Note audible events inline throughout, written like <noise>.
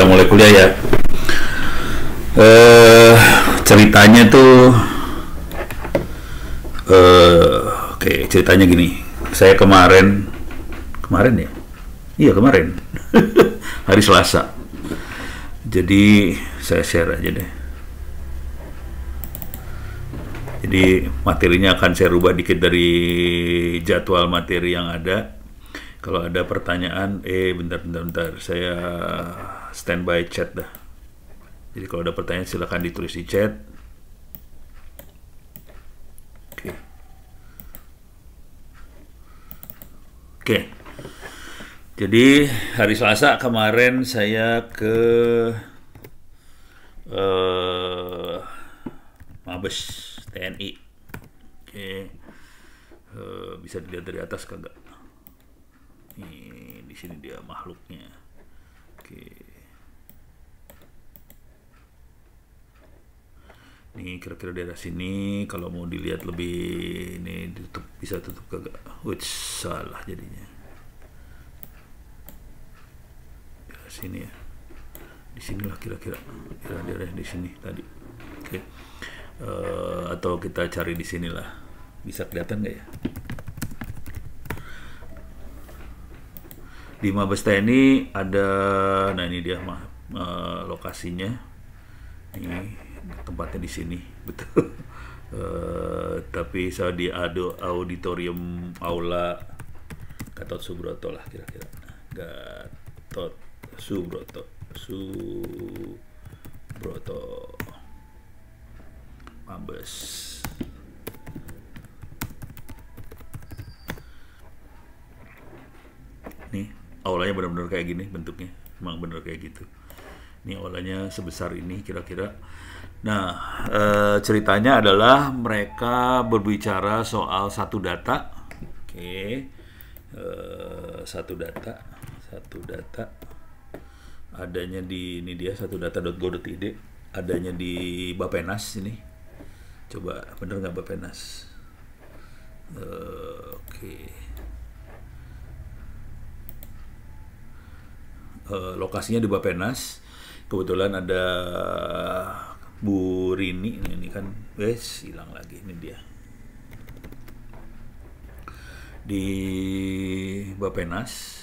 kita mulai kuliah ya uh, ceritanya tuh uh, oke okay, ceritanya gini saya kemarin kemarin ya iya kemarin <laughs> hari Selasa jadi saya share aja deh jadi materinya akan saya rubah dikit dari jadwal materi yang ada kalau ada pertanyaan, eh bentar bentar bentar, saya standby chat dah. Jadi kalau ada pertanyaan silahkan ditulis di chat. Oke. Oke. Jadi hari Selasa kemarin saya ke uh, Mabes TNI. Oke. Okay. Uh, eh, bisa dilihat dari atas kagak? Nih, di sini dia makhluknya. Oke. Nih kira-kira daerah sini kalau mau dilihat lebih ini ditutup bisa tutup kagak? Which salah jadinya. Daerah sini ya. Di sinilah kira-kira daerah-daerah di sini tadi. Oke. Okay. Uh, eh, atau kita cari di sinilah. Bisa kelihatan nggak ya? Di Mabes TNI ada nah ini dia mah uh, lokasinya. Ini tempatnya di sini, <laughs> betul. Uh, tapi saya di auditorium aula Gatot Subroto lah kira-kira. Gatot Subroto. Subroto. Mabes. olahnya benar-benar kayak gini bentuknya emang bener kayak gitu ini olahnya sebesar ini kira-kira nah e, ceritanya adalah mereka berbicara soal satu data oke eh, satu data satu data adanya di ini dia satu data.go.id adanya di Bapenas ini coba bener nggak Bapenas uh, oke Eh, lokasinya di Bapenas. Kebetulan ada Bu Rini ini kan wes hilang lagi ini dia. Di Bapenas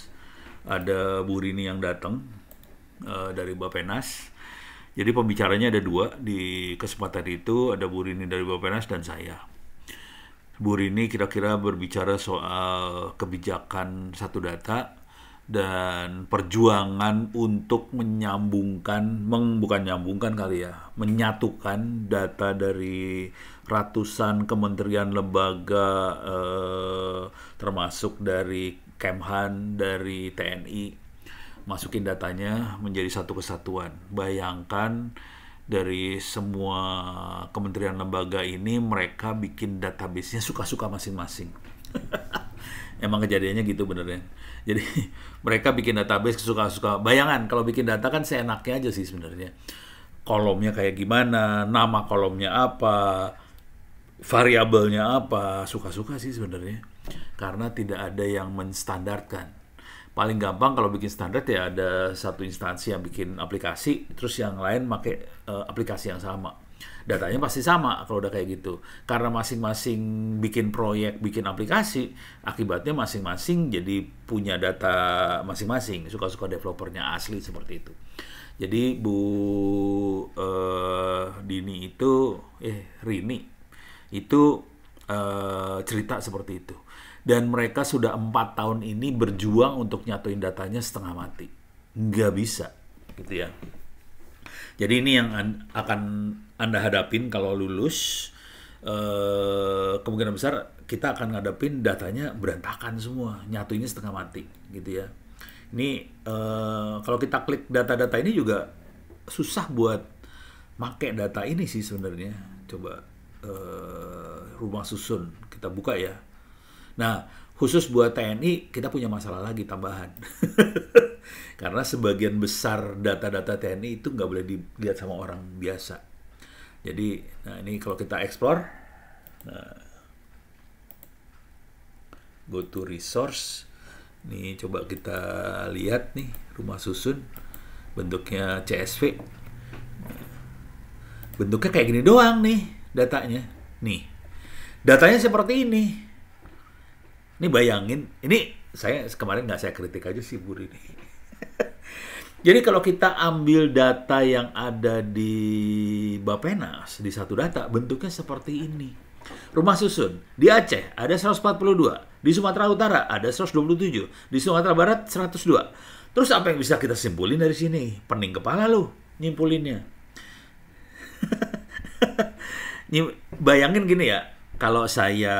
ada Bu Rini yang datang uh, dari Bapenas. Jadi pembicaranya ada dua di kesempatan itu ada Bu Rini dari Bapenas dan saya. Bu Rini kira-kira berbicara soal kebijakan satu data dan perjuangan untuk menyambungkan, meng, bukan nyambungkan kali ya, menyatukan data dari ratusan kementerian lembaga eh, termasuk dari Kemhan, dari TNI, masukin datanya menjadi satu kesatuan. Bayangkan dari semua kementerian lembaga ini mereka bikin database-nya suka-suka masing-masing. <laughs> Emang kejadiannya gitu bener ya. Jadi <laughs> mereka bikin database suka-suka. Bayangan kalau bikin data kan seenaknya aja sih sebenarnya. Kolomnya kayak gimana, nama kolomnya apa, variabelnya apa, suka-suka sih sebenarnya. Karena tidak ada yang menstandarkan. Paling gampang kalau bikin standar ya ada satu instansi yang bikin aplikasi, terus yang lain pakai uh, eh, aplikasi yang sama datanya pasti sama kalau udah kayak gitu. Karena masing-masing bikin proyek, bikin aplikasi, akibatnya masing-masing jadi punya data masing-masing. Suka-suka developernya asli seperti itu. Jadi Bu uh, Dini itu, eh Rini, itu uh, cerita seperti itu. Dan mereka sudah empat tahun ini berjuang untuk nyatuin datanya setengah mati. Nggak bisa, gitu ya. Jadi ini yang akan anda hadapin kalau lulus eh, kemungkinan besar kita akan ngadepin datanya berantakan semua, ini setengah mati gitu ya. Ini eh, kalau kita klik data-data ini juga susah buat make data ini sih sebenarnya. Coba eh, rumah susun kita buka ya. Nah, khusus buat TNI kita punya masalah lagi tambahan <laughs> karena sebagian besar data-data TNI itu nggak boleh dilihat sama orang biasa jadi, nah ini kalau kita explore, nah, go to resource, nih coba kita lihat nih rumah susun bentuknya CSV. Bentuknya kayak gini doang nih datanya. Nih. Datanya seperti ini. Ini bayangin, ini saya kemarin nggak saya kritik aja sih Bu ini. <laughs> Jadi kalau kita ambil data yang ada di Bapenas, di satu data, bentuknya seperti ini. Rumah susun di Aceh ada 142, di Sumatera Utara ada 127, di Sumatera Barat 102. Terus apa yang bisa kita simpulin dari sini? Pening kepala lo nyimpulinnya. <laughs> Bayangin gini ya, kalau saya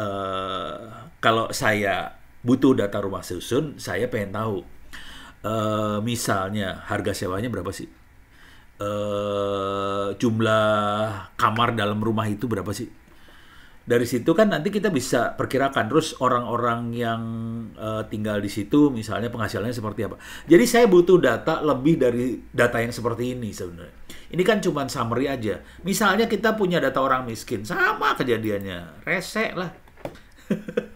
uh, kalau saya butuh data rumah susun, saya pengen tahu Eh, misalnya harga sewanya berapa sih? Uh, jumlah kamar dalam rumah itu berapa sih? Dari situ kan nanti kita bisa perkirakan terus orang-orang yang uh, tinggal di situ misalnya penghasilannya seperti apa. Jadi saya butuh data lebih dari data yang seperti ini sebenarnya. Ini kan cuma summary aja. Misalnya kita punya data orang miskin, sama kejadiannya, resek lah. <laughs>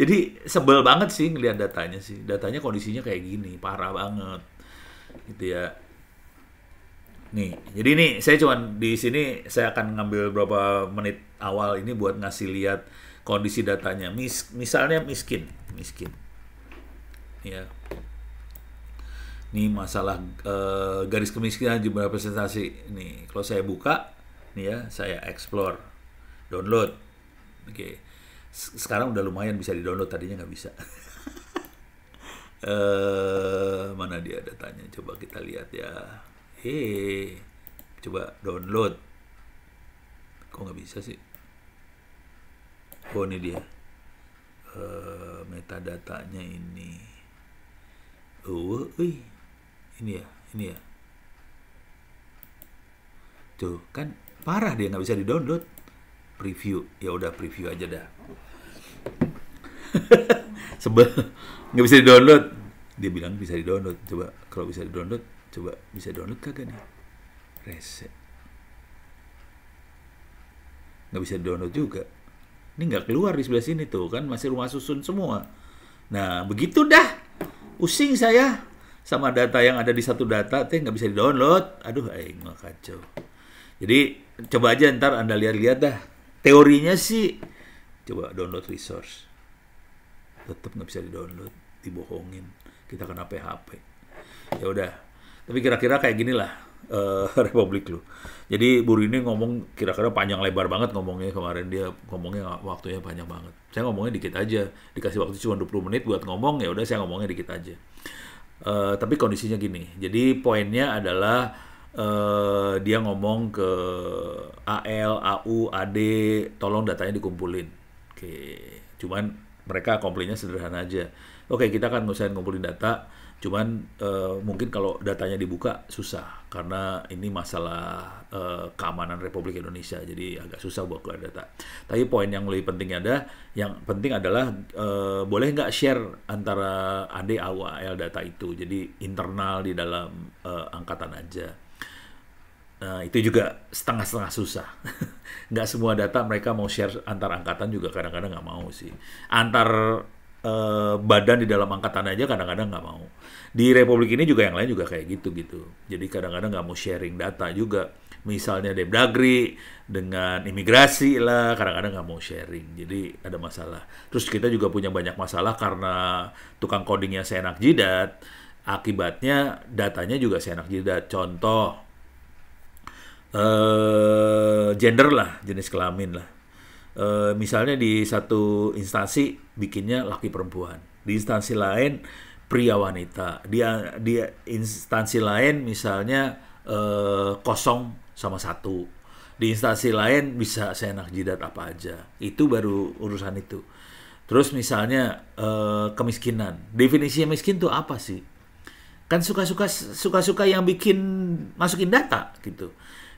Jadi sebel banget sih ngeliat datanya sih. Datanya kondisinya kayak gini, parah banget. Gitu ya. Nih, jadi nih saya cuman di sini saya akan ngambil beberapa menit awal ini buat ngasih lihat kondisi datanya. Mis, misalnya miskin, miskin. Ya. Nih masalah eh, garis kemiskinan jumlah presentasi. Nih, kalau saya buka, nih ya, saya explore, download. Oke. Okay sekarang udah lumayan bisa di download tadinya nggak bisa uh, <laughs> mana dia datanya coba kita lihat ya hei coba download kok nggak bisa sih oh ini dia uh, metadatanya ini oh uh, ini ya ini ya tuh kan parah dia nggak bisa di download preview ya udah preview aja dah <laughs> sebel nggak bisa di download dia bilang bisa di download coba kalau bisa di download coba bisa download kagak nih reset nggak bisa di download juga ini nggak keluar di sebelah sini tuh kan masih rumah susun semua nah begitu dah pusing saya sama data yang ada di satu data teh nggak bisa di download aduh aing kacau jadi coba aja ntar anda lihat-lihat dah teorinya sih coba download resource tetap nggak bisa di download dibohongin kita kena PHP ya udah tapi kira-kira kayak gini lah uh, <laughs> Republik lu jadi Buru ini ngomong kira-kira panjang lebar banget ngomongnya kemarin dia ngomongnya waktunya panjang banget saya ngomongnya dikit aja dikasih waktu cuma 20 menit buat ngomong ya udah saya ngomongnya dikit aja uh, tapi kondisinya gini jadi poinnya adalah uh, dia ngomong ke AL, AU, AD, tolong datanya dikumpulin. Oke, okay. cuman mereka komplainnya sederhana aja. Oke, okay, kita akan ngusahain ngumpulin data, cuman uh, mungkin kalau datanya dibuka susah karena ini masalah uh, keamanan Republik Indonesia, jadi agak susah buat keluar data. Tapi poin yang lebih penting ada, yang penting adalah uh, boleh nggak share antara AD, AU, AL data itu, jadi internal di dalam uh, angkatan aja. Nah, itu juga setengah-setengah susah. <laughs> Nggak semua data mereka mau share antar angkatan juga kadang-kadang nggak mau sih. Antar eh, badan di dalam angkatan aja kadang-kadang nggak mau. Di Republik ini juga yang lain juga kayak gitu gitu. Jadi kadang-kadang nggak mau sharing data juga. Misalnya Dagri dengan imigrasi lah, kadang-kadang nggak mau sharing. Jadi ada masalah. Terus kita juga punya banyak masalah karena tukang codingnya seenak jidat. Akibatnya datanya juga seenak jidat. Contoh, uh, gender lah, jenis kelamin lah. Uh, misalnya di satu instansi bikinnya laki perempuan, di instansi lain pria wanita, di di instansi lain misalnya uh, kosong sama satu, di instansi lain bisa seenak jidat apa aja. Itu baru urusan itu. Terus misalnya uh, kemiskinan, definisi miskin tuh apa sih? Kan suka-suka suka-suka yang bikin masukin data gitu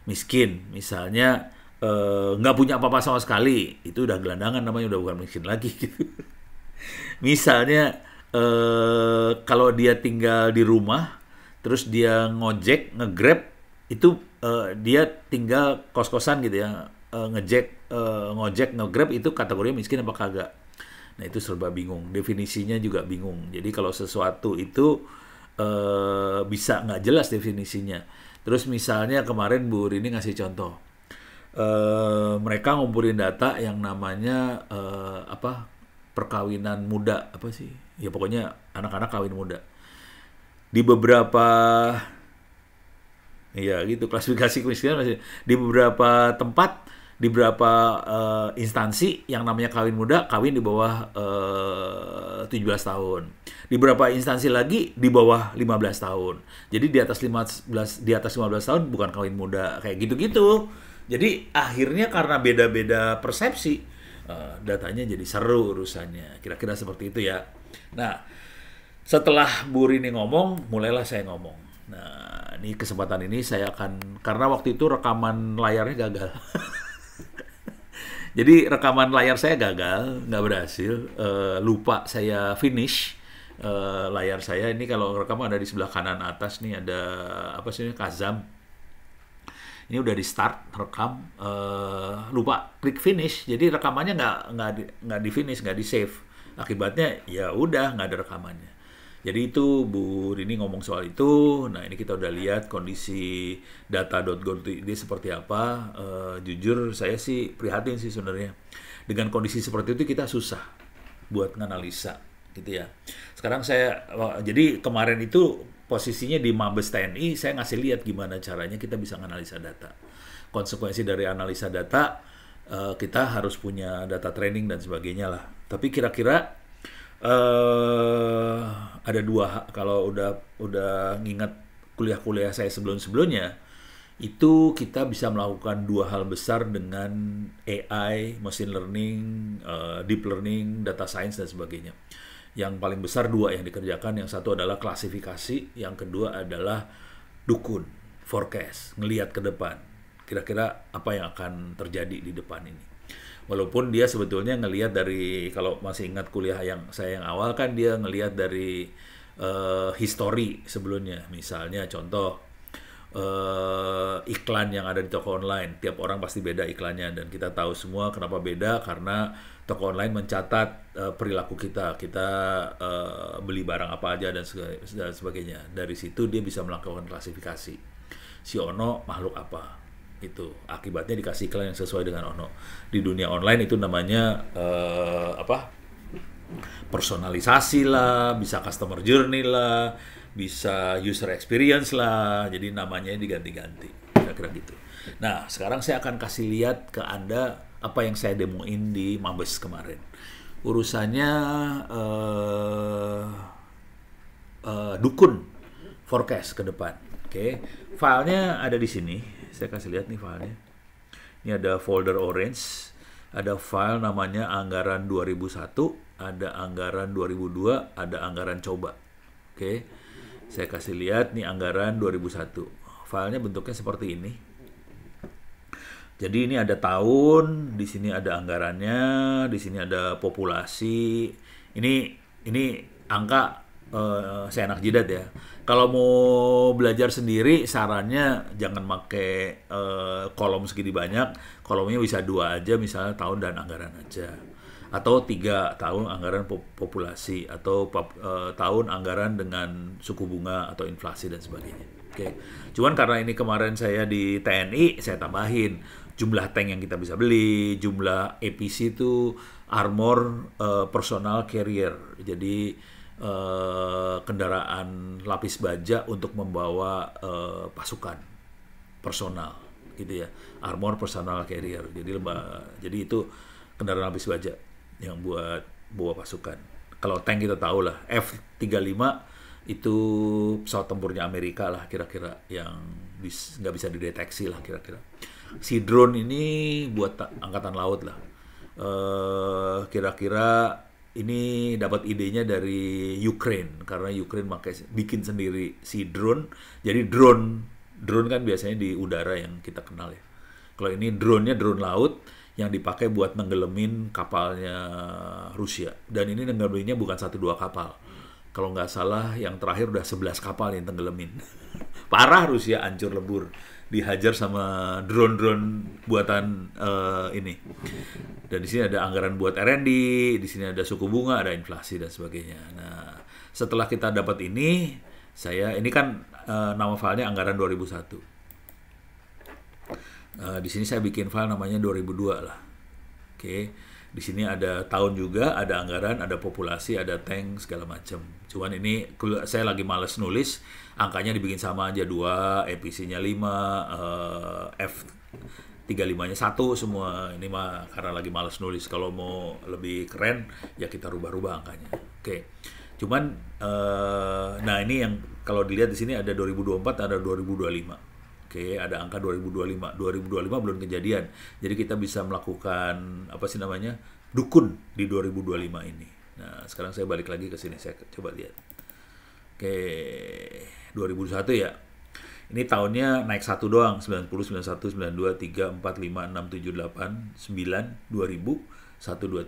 miskin misalnya eh, nggak eh, punya apa-apa sama sekali itu udah gelandangan namanya udah bukan miskin lagi gitu <laughs> misalnya eh, kalau dia tinggal di rumah terus dia ngojek ngegrab itu eh, dia tinggal kos-kosan gitu ya eh, ngejek eh, ngojek ngegrab itu kategori miskin apa kagak nah itu serba bingung definisinya juga bingung jadi kalau sesuatu itu eh, bisa nggak jelas definisinya Terus misalnya kemarin Bu Rini ngasih contoh, Uh, mereka ngumpulin data yang namanya uh, apa perkawinan muda apa sih? Ya pokoknya anak-anak kawin muda. Di beberapa Iya gitu klasifikasi kemiskinan masih di beberapa tempat di beberapa uh, instansi yang namanya kawin muda kawin di bawah eh, uh, 17 tahun. Di beberapa instansi lagi di bawah 15 tahun. Jadi di atas 15 di atas 15 tahun bukan kawin muda kayak gitu-gitu. Jadi akhirnya karena beda-beda persepsi uh, datanya jadi seru urusannya. Kira-kira seperti itu ya. Nah, setelah Bu Rini ngomong, mulailah saya ngomong. Nah, ini kesempatan ini saya akan karena waktu itu rekaman layarnya gagal. <laughs> Jadi rekaman layar saya gagal, nggak berhasil, uh, lupa saya finish uh, layar saya. Ini kalau rekaman ada di sebelah kanan atas nih ada apa sih ini Kazam. Ini udah di start rekam, uh, lupa klik finish. Jadi rekamannya nggak nggak di, nggak di finish, nggak di save. Akibatnya ya udah nggak ada rekamannya. Jadi itu Bu Rini ngomong soal itu. Nah ini kita udah lihat kondisi data data.go.id seperti apa. E, jujur saya sih prihatin sih sebenarnya. Dengan kondisi seperti itu kita susah buat nganalisa gitu ya. Sekarang saya oh, jadi kemarin itu posisinya di Mabes TNI saya ngasih lihat gimana caranya kita bisa menganalisa data. Konsekuensi dari analisa data eh, kita harus punya data training dan sebagainya lah. Tapi kira-kira Eh, ada dua kalau udah udah nginget kuliah-kuliah saya sebelum-sebelumnya itu kita bisa melakukan dua hal besar dengan AI, machine learning, uh, deep learning, data science dan sebagainya. Yang paling besar dua yang dikerjakan, yang satu adalah klasifikasi, yang kedua adalah dukun, forecast, ngelihat ke depan. Kira-kira apa yang akan terjadi di depan ini walaupun dia sebetulnya ngelihat dari kalau masih ingat kuliah yang saya yang awal kan dia ngelihat dari uh, history sebelumnya misalnya contoh uh, iklan yang ada di toko online tiap orang pasti beda iklannya dan kita tahu semua kenapa beda karena toko online mencatat uh, perilaku kita kita uh, beli barang apa aja dan, dan sebagainya dari situ dia bisa melakukan klasifikasi si Ono makhluk apa itu akibatnya dikasih iklan yang sesuai dengan ono di dunia online itu namanya uh, apa personalisasi lah bisa customer journey lah bisa user experience lah jadi namanya diganti-ganti kira-kira gitu nah sekarang saya akan kasih lihat ke anda apa yang saya demoin di Mabes kemarin urusannya uh, uh, dukun forecast ke depan oke okay. filenya ada di sini saya kasih lihat nih filenya. Ini ada folder orange, ada file namanya anggaran 2001, ada anggaran 2002, ada anggaran coba. Oke. Saya kasih lihat nih anggaran 2001. Filenya bentuknya seperti ini. Jadi ini ada tahun, di sini ada anggarannya, di sini ada populasi. Ini ini angka uh, eh, seenak jidat ya. Kalau mau belajar sendiri, sarannya jangan pakai uh, eh, kolom segini banyak. Kolomnya bisa dua aja, misalnya tahun dan anggaran aja. Atau tiga tahun anggaran populasi, atau uh, tahun anggaran dengan suku bunga atau inflasi dan sebagainya. Oke, okay. cuman karena ini kemarin saya di TNI, saya tambahin jumlah tank yang kita bisa beli, jumlah APC itu armor uh, personal carrier. Jadi Eh, kendaraan lapis baja untuk membawa uh, pasukan personal gitu ya armor personal carrier jadi lembah jadi itu kendaraan lapis baja yang buat bawa pasukan kalau tank kita tahu lah F35 itu pesawat tempurnya Amerika lah kira-kira yang nggak bis, bisa dideteksi lah kira-kira si drone ini buat angkatan laut lah eh, kira -kira ini dapat idenya dari Ukraine karena Ukraine pakai bikin sendiri si drone. Jadi drone drone kan biasanya di udara yang kita kenal ya. Kalau ini drone-nya drone laut yang dipakai buat nenggelemin kapalnya Rusia. Dan ini nenggeleminnya bukan satu dua kapal. Kalau nggak salah yang terakhir udah 11 kapal yang tenggelemin. <laughs> Parah Rusia ancur lebur dihajar sama drone-drone buatan uh, ini. Dan di sini ada anggaran buat R&D, di sini ada suku bunga, ada inflasi dan sebagainya. Nah, setelah kita dapat ini, saya ini kan uh, nama filenya anggaran 2001. Uh, eh, di sini saya bikin file namanya 2002 lah. Oke. Okay. Di sini ada tahun juga, ada anggaran, ada populasi, ada tank segala macam. Cuman ini saya lagi males nulis, angkanya dibikin sama aja dua, epc lima, 5, uh, eh, F 35-nya satu semua. Ini mah karena lagi males nulis. Kalau mau lebih keren ya kita rubah-rubah angkanya. Oke. Okay. Cuman uh, nah ini yang kalau dilihat di sini ada 2024 ada 2025. Oke, okay, ada angka 2025. 2025 belum kejadian. Jadi kita bisa melakukan apa sih namanya? dukun di 2025 ini. Nah, sekarang saya balik lagi ke sini saya coba lihat. Oke. Okay. 2001 ya. Ini tahunnya naik satu doang, 90, 91, 92, 3, 4, 5, 6, 7, 8, 9, 2000, 1, 2,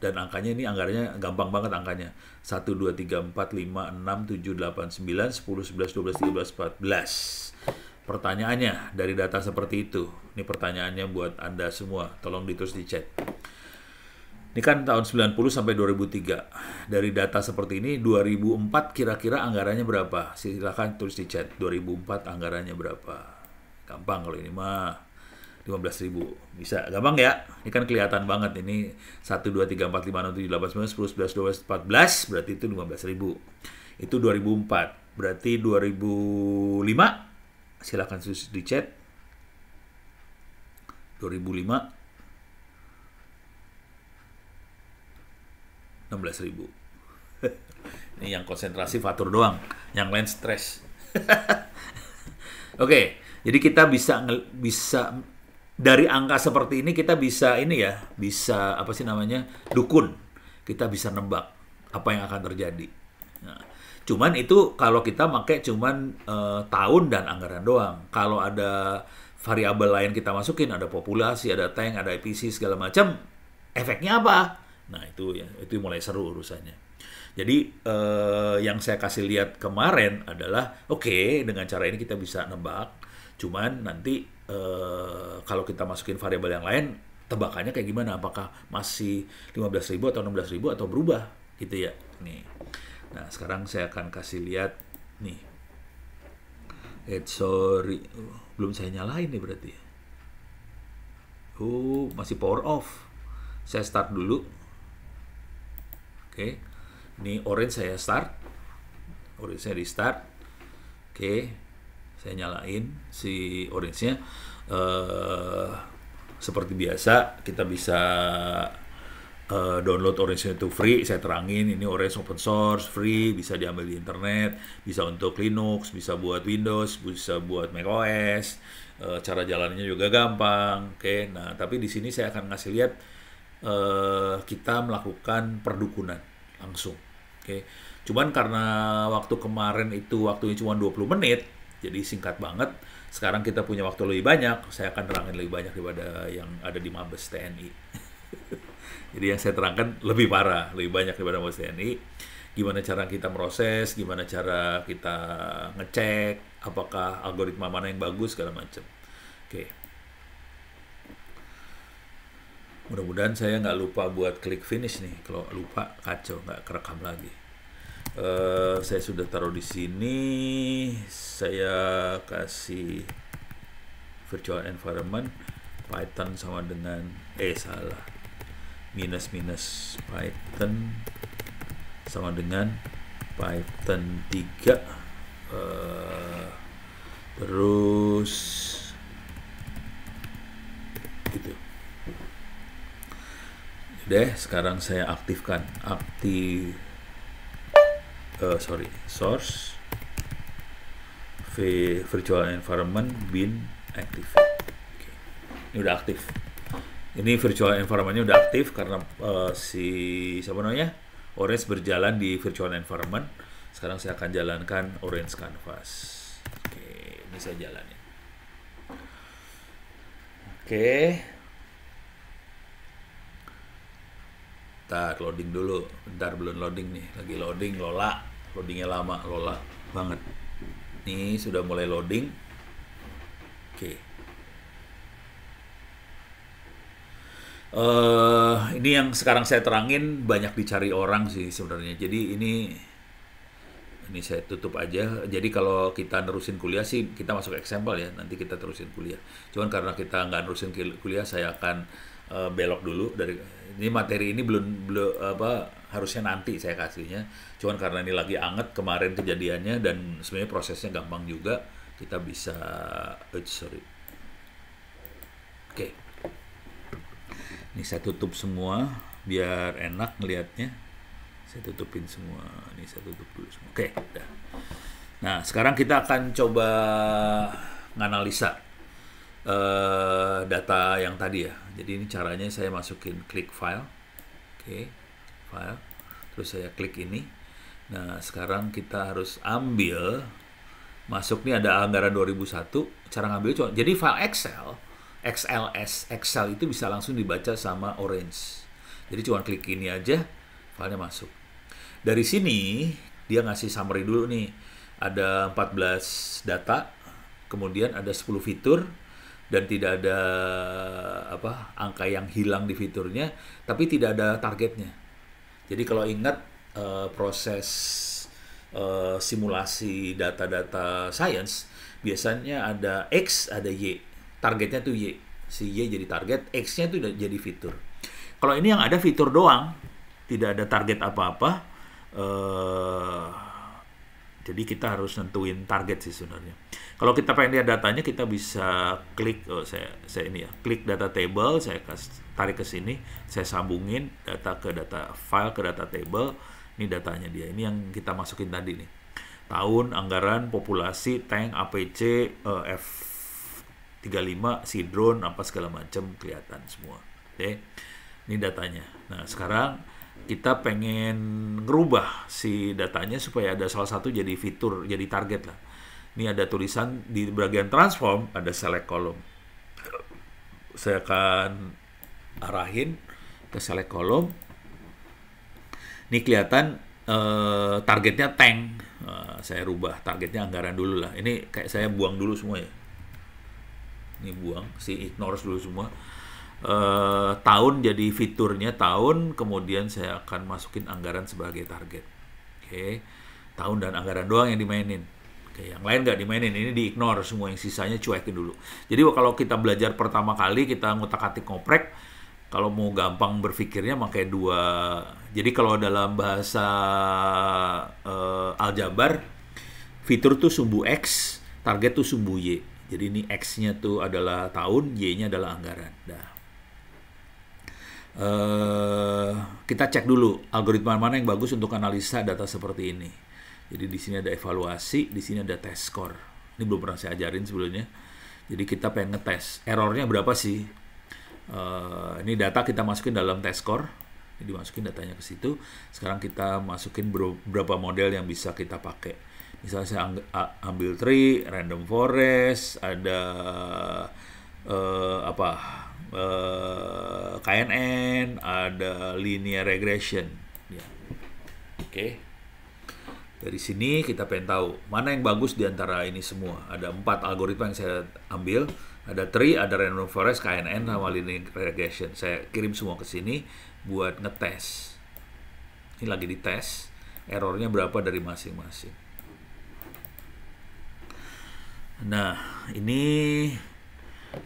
3. Dan angkanya ini anggarnya gampang banget angkanya. 1, 2, 3, 4, 5, 6, 7, 8, 9, 10, 11, 12, 13, 14. Pertanyaannya dari data seperti itu. Ini pertanyaannya buat Anda semua. Tolong ditulis di chat. Ini kan tahun 90 sampai 2003. Dari data seperti ini 2004 kira-kira anggarannya berapa? Silahkan tulis di chat 2004 anggarannya berapa. Gampang kalau ini mah 15.000. Bisa gampang ya? Ini kan kelihatan banget ini 1 2 3 4 5 6 7 8 9 10 11 12 14 berarti itu 15.000. Itu 2004. Berarti 2005 silahkan tulis di chat 2005 16 ribu. <laughs> Ini yang konsentrasi fatur doang, yang lain stres. <laughs> Oke, okay, jadi kita bisa bisa dari angka seperti ini kita bisa ini ya, bisa apa sih namanya dukun. Kita bisa nebak apa yang akan terjadi. Nah, cuman itu kalau kita pakai cuman uh, tahun dan anggaran doang. Kalau ada variabel lain kita masukin, ada populasi, ada tank, ada IPC segala macam, efeknya apa? Nah itu ya itu mulai seru urusannya. Jadi eh, yang saya kasih lihat kemarin adalah oke okay, dengan cara ini kita bisa nebak, cuman nanti eh, kalau kita masukin variabel yang lain tebakannya kayak gimana? Apakah masih 15.000 atau 16.000 atau berubah gitu ya? Nih. Nah, sekarang saya akan kasih lihat nih. Eh, sorry, belum saya nyalain nih berarti. Ya. Oh, masih power off. Saya start dulu okay. ini orange saya start orange saya restart. oke okay. saya nyalain si orange nya uh, eh, seperti biasa kita bisa uh, download Orange nya itu free, saya terangin ini Orange open source, free, bisa diambil di internet, bisa untuk Linux, bisa buat Windows, bisa buat macOS, uh, eh, cara jalannya juga gampang, oke. Okay? Nah, tapi di sini saya akan ngasih lihat uh, kita melakukan perdukunan langsung. Oke. Okay. Cuman karena waktu kemarin itu waktunya cuma 20 menit, jadi singkat banget. Sekarang kita punya waktu lebih banyak, saya akan terangin lebih banyak daripada yang ada di Mabes TNI. <laughs> jadi yang saya terangkan lebih parah, lebih banyak daripada Mabes TNI. Gimana cara kita meroses? gimana cara kita ngecek, apakah algoritma mana yang bagus, segala macam. Oke. Okay. mudah-mudahan saya nggak lupa buat klik finish nih kalau lupa kacau nggak kerekam lagi uh, saya sudah taruh di sini saya kasih virtual environment python sama dengan eh salah minus minus python sama dengan python 3 uh, eh, terus gitu deh sekarang saya aktifkan aktif uh, eh, sorry source v, virtual environment bin aktif okay. ini udah aktif ini virtual environmentnya udah aktif karena uh, si siapa namanya orange berjalan di virtual environment sekarang saya akan jalankan orange canvas oke okay, ini saya jalanin oke okay. Bentar, loading dulu. Bentar, belum loading nih. Lagi loading, Lola. Loadingnya lama, Lola banget. ini sudah mulai loading. Oke. Okay. Uh, eh, ini yang sekarang saya terangin banyak dicari orang sih sebenarnya. Jadi ini ini saya tutup aja. Jadi kalau kita nerusin kuliah sih kita masuk example ya. Nanti kita terusin kuliah. Cuman karena kita nggak nerusin kuliah, saya akan uh, belok dulu dari ini materi ini belum belum apa harusnya nanti saya kasihnya. Cuman karena ini lagi anget kemarin kejadiannya dan sebenarnya prosesnya gampang juga kita bisa uh, sorry. Oke. Okay. Ini saya tutup semua biar enak melihatnya Saya tutupin semua. Ini saya tutup dulu semua. Oke, okay, Nah, sekarang kita akan coba nganalisa uh, data yang tadi ya. Jadi ini caranya saya masukin klik file. Oke, okay, file. Terus saya klik ini. Nah, sekarang kita harus ambil masuk nih ada anggaran 2001. Cara ngambil cuma jadi file Excel, XLS, Excel itu bisa langsung dibaca sama Orange. Jadi cuma klik ini aja, filenya masuk. Dari sini dia ngasih summary dulu nih. Ada 14 data, kemudian ada 10 fitur, dan tidak ada apa angka yang hilang di fiturnya tapi tidak ada targetnya jadi kalau ingat uh, proses uh, simulasi data-data science biasanya ada x ada y targetnya tuh y si y jadi target x-nya tuh jadi fitur kalau ini yang ada fitur doang tidak ada target apa-apa uh, jadi kita harus nentuin target sih sebenarnya. Kalau kita pengen lihat datanya kita bisa klik oh saya saya ini ya, klik data table, saya kas, tarik ke sini, saya sambungin data ke data file ke data table. Ini datanya dia. Ini yang kita masukin tadi nih. Tahun, anggaran, populasi, tank, APC, eh, F35, drone, apa segala macam kelihatan semua. Oke. Okay. Ini datanya. Nah, sekarang kita pengen ngerubah si datanya supaya ada salah satu jadi fitur, jadi target lah. Ini ada tulisan di bagian transform ada select column. Saya akan arahin ke select column. Ini kelihatan eh, targetnya tank. Nah, saya rubah targetnya anggaran dulu lah. Ini kayak saya buang dulu semua ya. Ini buang si ignore dulu semua eh, tahun jadi fiturnya tahun, kemudian saya akan masukin anggaran sebagai target. Oke, okay. tahun dan anggaran doang yang dimainin. Oke, okay. yang lain nggak dimainin, ini di ignore semua yang sisanya cuekin dulu. Jadi kalau kita belajar pertama kali kita ngutak-atik ngoprek, kalau mau gampang berpikirnya pakai dua. Jadi kalau dalam bahasa uh, aljabar, fitur tuh sumbu X, target tuh sumbu Y. Jadi ini X-nya tuh adalah tahun, Y-nya adalah anggaran. Nah, Eh, kita cek dulu algoritma mana yang bagus untuk analisa data seperti ini. Jadi di sini ada evaluasi, di sini ada test score. Ini belum pernah saya ajarin sebelumnya. Jadi kita pengen ngetes errornya berapa sih. Uh, ini data kita masukin dalam test score. Jadi masukin datanya ke situ. Sekarang kita masukin berapa model yang bisa kita pakai. Misalnya saya ambil tree, random forest, ada uh, apa uh, eh, KNN, ada linear regression. Ya. Oke. Okay. Dari sini kita pengen tahu mana yang bagus diantara ini semua. Ada empat algoritma yang saya ambil, ada tree, ada random forest, KNN, sama linear regression. Saya kirim semua ke sini buat ngetes. Ini lagi dites, errornya berapa dari masing-masing. Nah, ini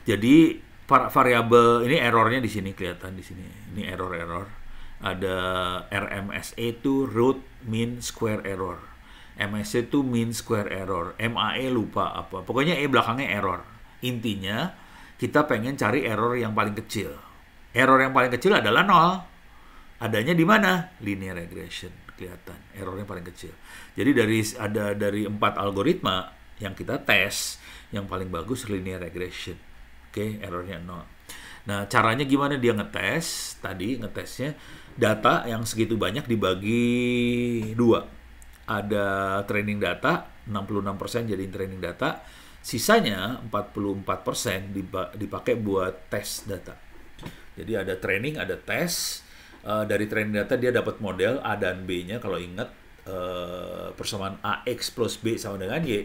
jadi variabel ini errornya di sini kelihatan di sini. Ini error-error. Ada RMSE itu root mean square error. MSE itu mean square error. MAE lupa apa. Pokoknya E belakangnya error. Intinya kita pengen cari error yang paling kecil. Error yang paling kecil adalah nol. Adanya di mana? Linear regression kelihatan errornya paling kecil. Jadi dari ada dari empat algoritma yang kita tes yang paling bagus linear regression. Oke, okay, errornya 0. Nah, caranya gimana dia ngetes? Tadi ngetesnya data yang segitu banyak dibagi dua. Ada training data, 66% jadi training data. Sisanya 44% dipakai buat tes data. Jadi ada training, ada tes. Uh, dari training data dia dapat model A dan B-nya kalau ingat uh, persamaan AX plus B sama dengan Y.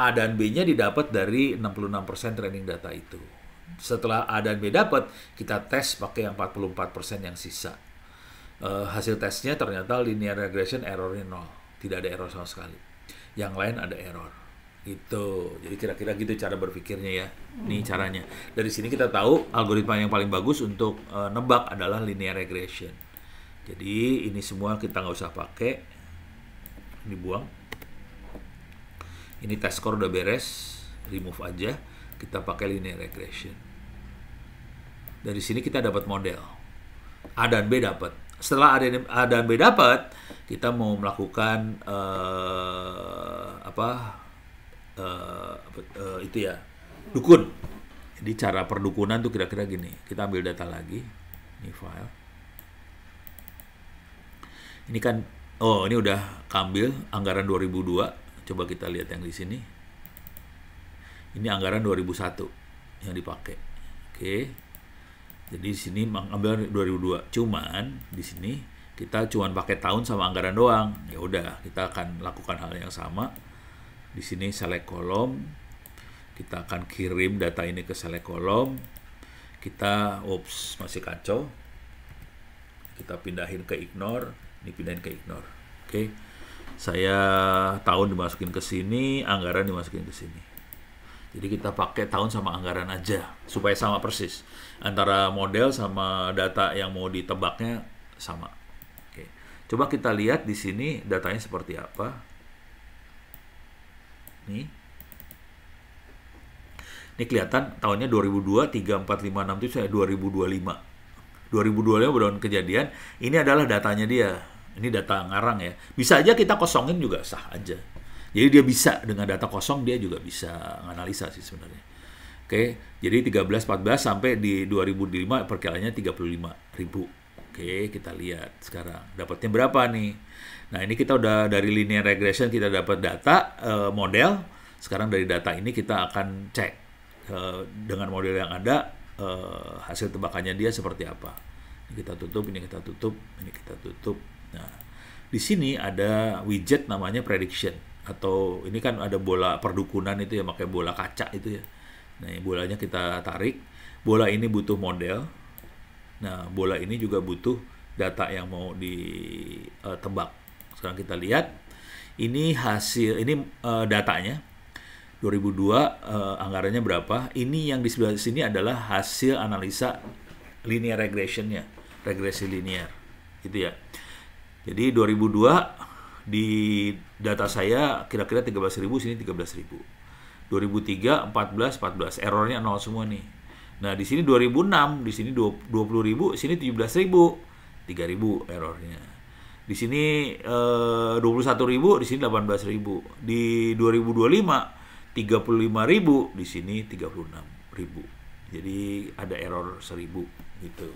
A dan B-nya didapat dari 66% training data itu setelah A dan B dapat, kita tes pakai yang 44% yang sisa. Uh, hasil tesnya ternyata linear regression errornya nol, tidak ada error sama sekali. Yang lain ada error. Gitu. Jadi kira-kira gitu cara berpikirnya ya. ini hmm. caranya. Dari sini kita tahu algoritma yang paling bagus untuk uh, nebak adalah linear regression. Jadi ini semua kita nggak usah pakai. Dibuang. Ini test score udah beres, remove aja kita pakai linear regression. Dari sini kita dapat model. A dan B dapat. Setelah A dan B dapat, kita mau melakukan uh, apa uh, uh, itu ya dukun. Jadi cara perdukunan tuh kira-kira gini. Kita ambil data lagi, ini file. Ini kan, oh ini udah ambil anggaran 2002. Coba kita lihat yang di sini. Ini anggaran 2001 yang dipakai. Oke. Jadi di sini mengambil 2002. Cuman di sini kita cuman pakai tahun sama anggaran doang. Ya udah, kita akan lakukan hal yang sama. Di sini select kolom. Kita akan kirim data ini ke select kolom. Kita ups, masih kacau. Kita pindahin ke ignore, ini pindahin ke ignore. Oke. saya tahun dimasukin ke sini, anggaran dimasukin ke sini. Jadi kita pakai tahun sama anggaran aja supaya sama persis antara model sama data yang mau ditebaknya sama. Oke. Coba kita lihat di sini datanya seperti apa. Nih. Ini kelihatan tahunnya 2002 3 4 5 6 7 2025. 2025 berdasarkan kejadian, ini adalah datanya dia. Ini data ngarang ya. Bisa aja kita kosongin juga sah aja. Jadi dia bisa dengan data kosong dia juga bisa analisa sih sebenarnya. Oke, jadi 13 14 sampai di 2005 perkiranya 35 ribu. Oke, kita lihat sekarang dapatnya berapa nih. Nah, ini kita udah dari linear regression kita dapat data eh, model. Sekarang dari data ini kita akan cek eh, dengan model yang ada eh, hasil tebakannya dia seperti apa. Ini kita tutup, ini kita tutup, ini kita tutup. Nah, di sini ada widget namanya prediction atau ini kan ada bola perdukunan itu ya pakai bola kaca itu ya. Nah, bolanya kita tarik. Bola ini butuh model. Nah, bola ini juga butuh data yang mau ditebak. Eh, Sekarang kita lihat ini hasil ini uh, datanya 2002 uh, eh, anggarannya berapa? Ini yang di sebelah sini adalah hasil analisa linear regressionnya, regresi linear, gitu ya. Jadi 2002 di data saya kira-kira 13 ribu sini 13 ribu 2003 14 14 errornya nol semua nih. Nah, di sini 2006, di sini 20 ribu sini 17 ribu 3 ribu errornya. Di sini eh, 21 ribu di sini 18 ribu Di 2025 35 ribu di sini 36 ribu Jadi ada error 1.000 gitu.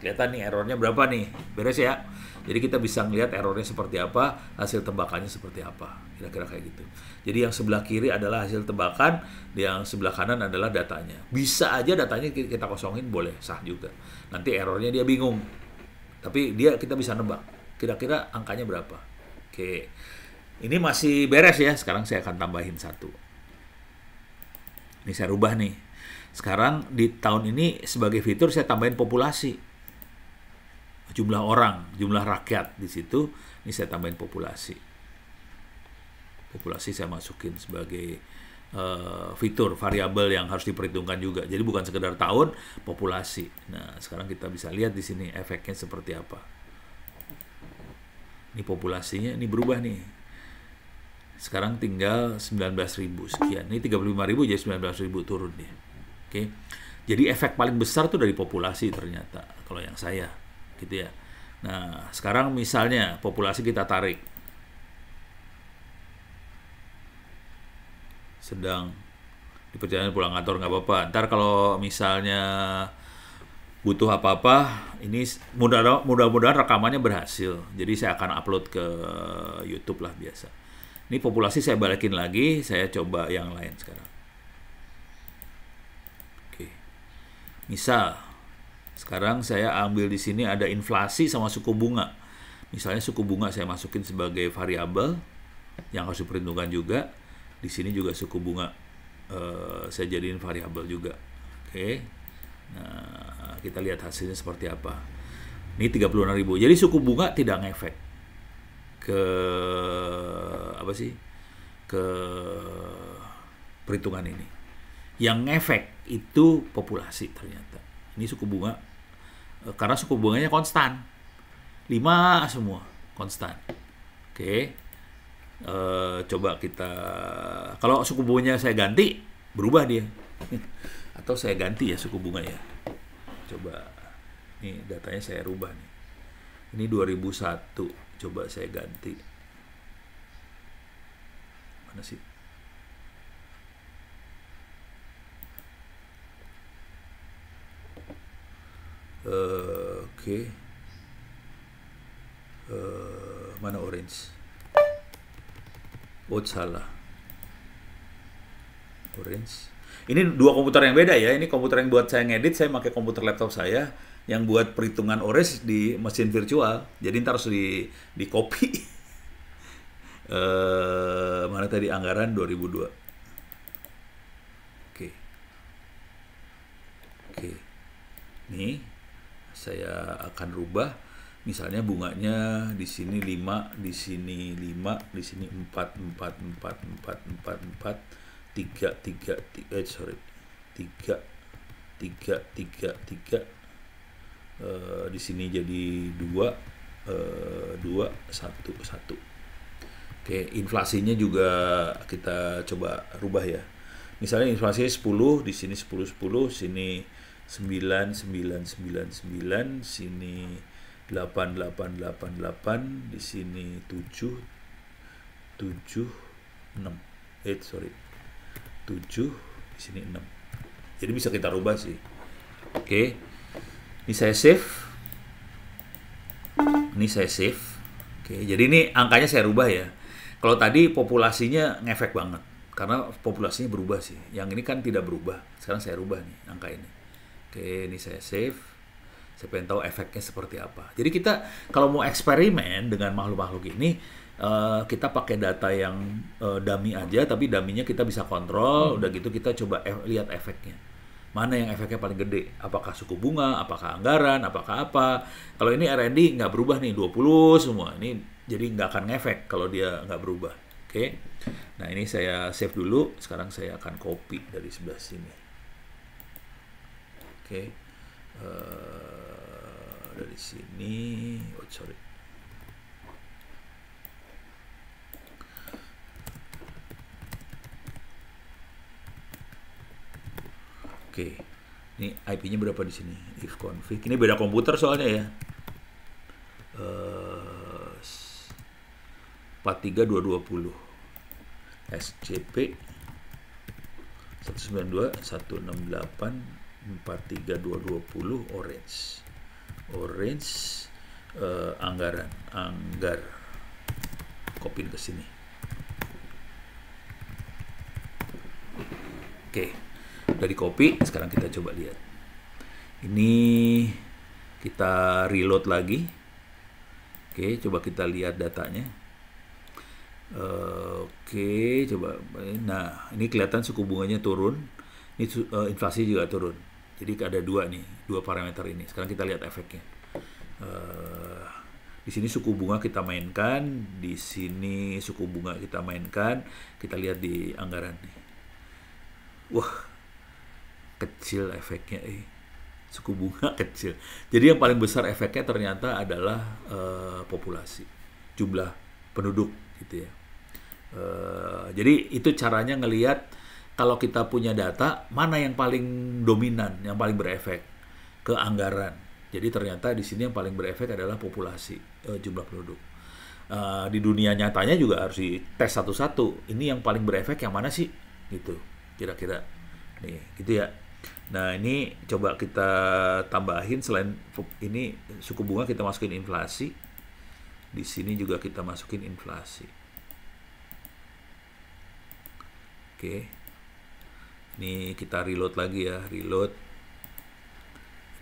Kelihatan nih errornya berapa nih? Beres ya. Jadi kita bisa ngelihat errornya seperti apa, hasil tembakannya seperti apa. Kira-kira kayak gitu. Jadi yang sebelah kiri adalah hasil tembakan, yang sebelah kanan adalah datanya. Bisa aja datanya kita kosongin boleh, sah juga. Nanti errornya dia bingung. Tapi dia kita bisa nebak. Kira-kira angkanya berapa? Oke. Ini masih beres ya. Sekarang saya akan tambahin satu. Ini saya rubah nih. Sekarang di tahun ini sebagai fitur saya tambahin populasi jumlah orang, jumlah rakyat di situ. Ini saya tambahin populasi. Populasi saya masukin sebagai uh, fitur variabel yang harus diperhitungkan juga. Jadi bukan sekedar tahun, populasi. Nah, sekarang kita bisa lihat di sini efeknya seperti apa. Ini populasinya ini berubah nih. Sekarang tinggal 19.000 sekian. Ini 35.000 jadi 19.000 turun nih Oke. Okay. Jadi efek paling besar tuh dari populasi ternyata kalau yang saya gitu ya. Nah, sekarang misalnya populasi kita tarik. Sedang di perjalanan pulang kantor nggak apa-apa. Ntar kalau misalnya butuh apa-apa, ini mudah-mudahan rekamannya berhasil. Jadi saya akan upload ke YouTube lah biasa. Ini populasi saya balikin lagi, saya coba yang lain sekarang. Oke. Misal sekarang saya ambil di sini ada inflasi sama suku bunga. Misalnya suku bunga saya masukin sebagai variabel yang harus diperhitungkan juga. Di sini juga suku bunga uh, saya jadiin variabel juga. Oke. Okay. Nah, kita lihat hasilnya seperti apa. Ini 36.000. Jadi suku bunga tidak ngefek ke apa sih? ke perhitungan ini. Yang ngefek itu populasi ternyata. Ini suku bunga karena suku bunganya konstan 5 semua konstan oke okay. Uh, eh, coba kita kalau suku bunganya saya ganti berubah dia <laughs> atau saya ganti ya suku bunga ya coba ini datanya saya rubah nih ini 2001 coba saya ganti mana sih Eh, oke okay. uh, eh, mana orange oh salah orange ini dua komputer yang beda ya ini komputer yang buat saya ngedit saya pakai komputer laptop saya yang buat perhitungan orange di mesin virtual jadi ntar harus di di copy uh, <laughs> mana tadi anggaran 2002 Oke. oke Nih saya akan rubah misalnya bunganya di sini 5, di sini 5, di sini 4 4 4 4 4 4 3 3 3 eh sorry 3 3 3 3 e, di sini jadi 2 e, 2 1 1 Oke, inflasinya juga kita coba rubah ya. Misalnya inflasi 10, di sini 10 10, sini 9 9 9 9 sini 8 8 8 8 di sini 7 7 6 eh sorry 7 di sini 6 jadi bisa kita rubah sih oke okay. ini saya save ini saya save oke okay. jadi ini angkanya saya rubah ya kalau tadi populasinya ngefek banget karena populasinya berubah sih yang ini kan tidak berubah sekarang saya rubah nih angka ini Oke, ini saya save. Saya pengen tahu efeknya seperti apa. Jadi kita kalau mau eksperimen dengan makhluk-makhluk ini, uh, kita pakai data yang uh, dummy aja, tapi daminya kita bisa kontrol. Hmm. Udah gitu kita coba e lihat efeknya. Mana yang efeknya paling gede? Apakah suku bunga? Apakah anggaran? Apakah apa? Kalau ini R&D nggak berubah nih, 20 semua. Ini jadi nggak akan ngefek kalau dia nggak berubah. Oke. Okay. Nah, ini saya save dulu. Sekarang saya akan copy dari sebelah sini okay. uh, eh, dari sini oh sorry oke okay. ini IP-nya berapa di sini if config ini beda komputer soalnya ya uh, 43220 SCP 192 168 43220 orange orange uh, anggaran anggar kopi ke sini oke okay. dari copy sekarang kita coba lihat ini kita reload lagi oke okay, coba kita lihat datanya uh, oke okay, coba nah ini kelihatan suku bunganya turun ini uh, inflasi juga turun jadi ada dua nih, dua parameter ini. Sekarang kita lihat efeknya. Uh, di sini suku bunga kita mainkan, di sini suku bunga kita mainkan, kita lihat di anggaran nih. Wah, kecil efeknya eh. Suku bunga <laughs> kecil. Jadi yang paling besar efeknya ternyata adalah uh, populasi, jumlah penduduk gitu ya. Uh, jadi itu caranya ngelihat kalau kita punya data mana yang paling dominan, yang paling berefek ke anggaran. Jadi ternyata di sini yang paling berefek adalah populasi e, jumlah penduduk. Uh, di dunia nyatanya juga harus di dites satu-satu. Ini yang paling berefek yang mana sih? Gitu. Kira-kira. Nih, gitu ya. Nah, ini coba kita tambahin selain ini suku bunga kita masukin inflasi. Di sini juga kita masukin inflasi. Oke. Okay ini kita reload lagi ya reload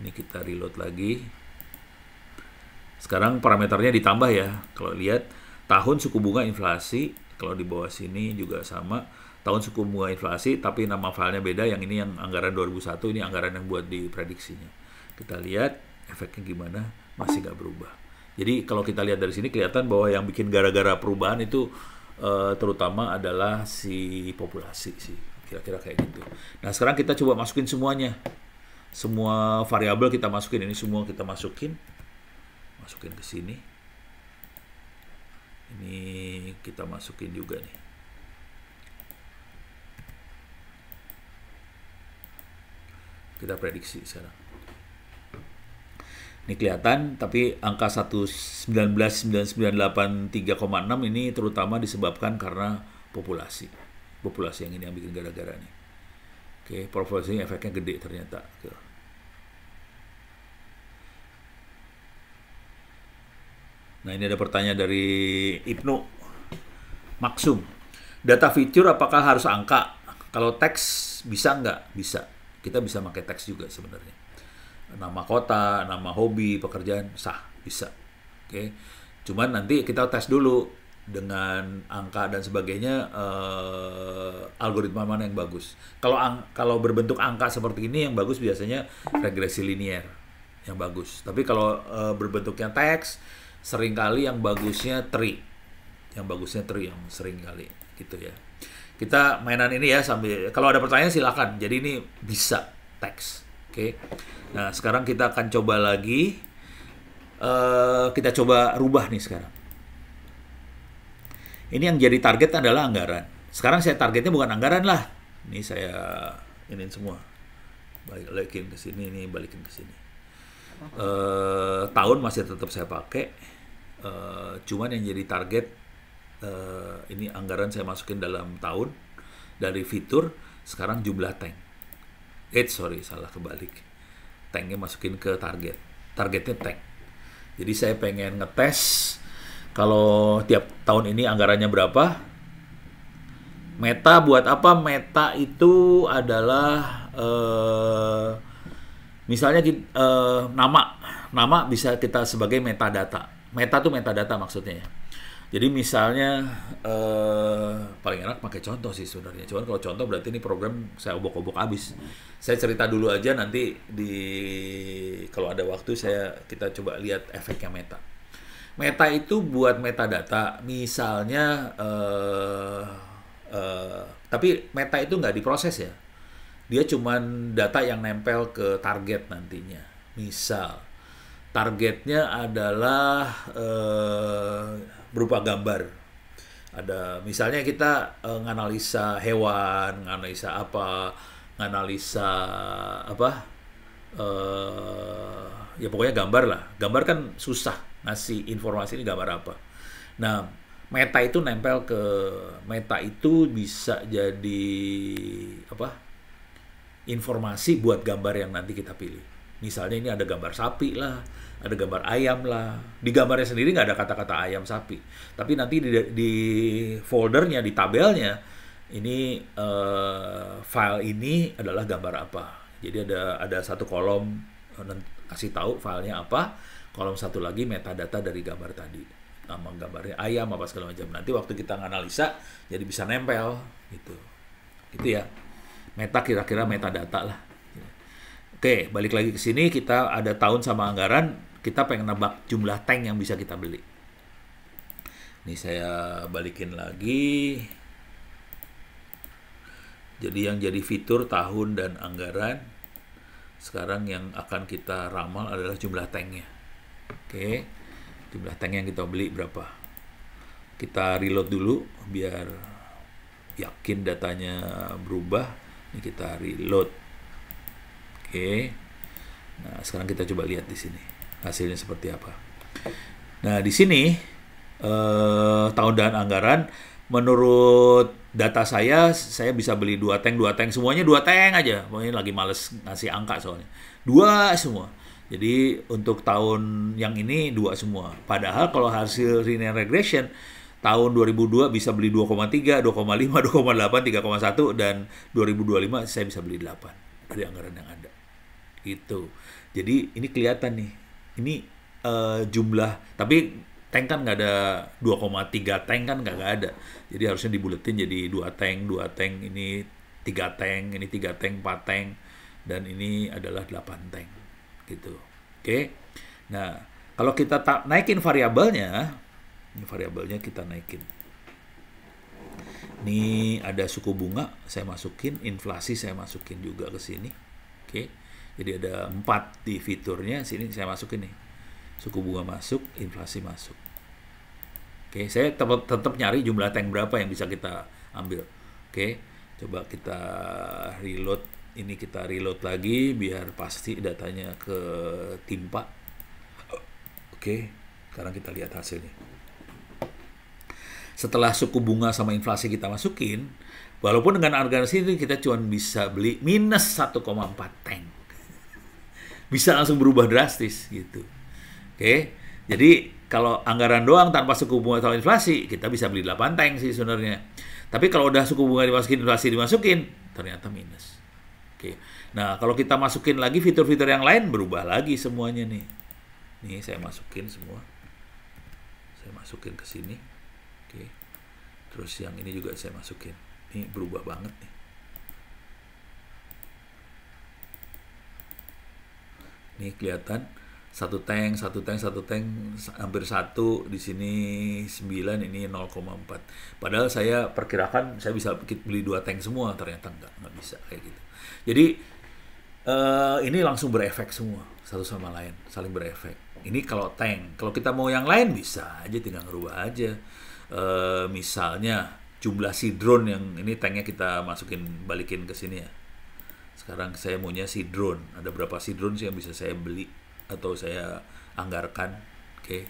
ini kita reload lagi sekarang parameternya ditambah ya kalau lihat tahun suku bunga inflasi kalau di bawah sini juga sama tahun suku bunga inflasi tapi nama filenya beda yang ini yang anggaran 2001 ini anggaran yang buat diprediksinya kita lihat efeknya gimana masih nggak berubah jadi kalau kita lihat dari sini kelihatan bahwa yang bikin gara-gara perubahan itu uh, terutama adalah si populasi sih kira-kira kayak gitu nah sekarang kita coba masukin semuanya semua variabel kita masukin ini semua kita masukin masukin ke sini ini kita masukin juga nih kita prediksi sekarang ini kelihatan tapi angka 1.19.998 3,6 ini terutama disebabkan karena populasi populasi yang ini yang bikin gara-gara nih oke okay, populasi efeknya gede ternyata gitu. nah ini ada pertanyaan dari Ibnu Maksum data fitur apakah harus angka kalau teks bisa nggak bisa kita bisa pakai teks juga sebenarnya nama kota nama hobi pekerjaan sah bisa oke okay. cuman nanti kita tes dulu dengan angka dan sebagainya uh, algoritma mana yang bagus. Kalau ang kalau berbentuk angka seperti ini yang bagus biasanya regresi linier yang bagus. Tapi kalau uh, eh, berbentuknya teks seringkali yang bagusnya tree. Yang bagusnya tree yang sering kali gitu ya. Kita mainan ini ya sambil kalau ada pertanyaan silakan. Jadi ini bisa teks. Oke. Okay. Nah, sekarang kita akan coba lagi uh, kita coba rubah nih sekarang. Ini yang jadi target adalah anggaran. Sekarang saya targetnya bukan anggaran lah. Ini saya ini semua. Balikin ke sini, ini balikin ke sini. Uh, tahun masih tetap saya pakai. Uh, cuman yang jadi target uh, ini anggaran saya masukin dalam tahun dari fitur sekarang jumlah tank. Eh sorry salah kebalik. Tanknya masukin ke target. Targetnya tank. Jadi saya pengen ngetes kalau tiap tahun ini anggarannya berapa? Meta buat apa? Meta itu adalah eh, misalnya eh, nama nama bisa kita sebagai metadata. Meta tuh metadata maksudnya. Ya. Jadi misalnya eh, paling enak pakai contoh sih sebenarnya. Cuman kalau contoh berarti ini program saya obok-obok habis. Saya cerita dulu aja nanti di kalau ada waktu saya kita coba lihat efeknya meta. Meta itu buat metadata, misalnya, uh, uh, tapi meta itu nggak diproses ya. Dia cuman data yang nempel ke target nantinya. Misal, targetnya adalah uh, berupa gambar. Ada misalnya kita uh, nganalisa hewan, nganalisa apa, nganalisa apa, uh, ya pokoknya gambar lah. Gambar kan susah ngasih informasi ini gambar apa. Nah, meta itu nempel ke meta itu bisa jadi apa? informasi buat gambar yang nanti kita pilih. Misalnya ini ada gambar sapi lah, ada gambar ayam lah. Di gambarnya sendiri nggak ada kata-kata ayam sapi, tapi nanti di, di foldernya, di tabelnya, ini uh, file ini adalah gambar apa. Jadi ada ada satu kolom eh, kasih tahu filenya apa, kolom satu lagi metadata dari gambar tadi nama gambarnya ayam apa segala macam nanti waktu kita analisa jadi bisa nempel gitu itu ya meta kira-kira metadata lah oke balik lagi ke sini kita ada tahun sama anggaran kita pengen nebak jumlah tank yang bisa kita beli ini saya balikin lagi jadi yang jadi fitur tahun dan anggaran sekarang yang akan kita ramal adalah jumlah tanknya Oke. Jumlah tank yang kita beli berapa? Kita reload dulu biar yakin datanya berubah. Ini kita reload. Oke. Nah, sekarang kita coba lihat di sini hasilnya seperti apa. Nah, di sini eh, tahun dan anggaran menurut data saya saya bisa beli dua tank dua tank semuanya dua tank aja pokoknya lagi males ngasih angka soalnya dua semua jadi untuk tahun yang ini dua semua. Padahal kalau hasil linear regression tahun 2002 bisa beli 2,3, 2,5, 2,8, 3,1 dan 2025 saya bisa beli 8 dari anggaran yang ada. Itu Jadi ini kelihatan nih. Ini uh, jumlah tapi tank kan nggak ada 2,3 tank kan nggak ada. Jadi harusnya dibuletin jadi dua tank, dua tank ini tiga tank, ini tiga tank, empat tank dan ini adalah 8 tank gitu. Oke. Okay? Nah, kalau kita tak naikin variabelnya, ini variabelnya kita naikin. Ini ada suku bunga saya masukin, inflasi saya masukin juga ke sini. Oke. Okay? Jadi ada empat di fiturnya, sini saya masukin nih. Suku bunga masuk, inflasi masuk. Oke, okay, saya tetap, tetap nyari jumlah tank berapa yang bisa kita ambil. Oke, okay, coba kita reload ini kita reload lagi biar pasti datanya ke timpa oke sekarang kita lihat hasilnya setelah suku bunga sama inflasi kita masukin walaupun dengan harga sini kita cuma bisa beli minus 1,4 tank bisa langsung berubah drastis gitu oke jadi kalau anggaran doang tanpa suku bunga atau inflasi kita bisa beli 8 tank sih sebenarnya tapi kalau udah suku bunga dimasukin inflasi dimasukin ternyata minus Oke. Nah, kalau kita masukin lagi fitur-fitur yang lain berubah lagi semuanya nih. Nih saya masukin semua. Saya masukin ke sini. Oke. Terus yang ini juga saya masukin. Ini berubah banget nih. Nih kelihatan satu tank, satu tank, satu tank hampir satu di sini 9 ini 0,4. Padahal saya perkirakan saya bisa beli dua tank semua ternyata enggak, enggak bisa kayak gitu. Jadi uh, ini langsung berefek semua satu sama lain, saling berefek. Ini kalau tank, kalau kita mau yang lain bisa aja tinggal ngerubah aja. Uh, misalnya jumlah si drone yang ini tanknya kita masukin balikin ke sini ya. Sekarang saya maunya si drone, ada berapa si drone sih yang bisa saya beli? atau saya anggarkan oke okay.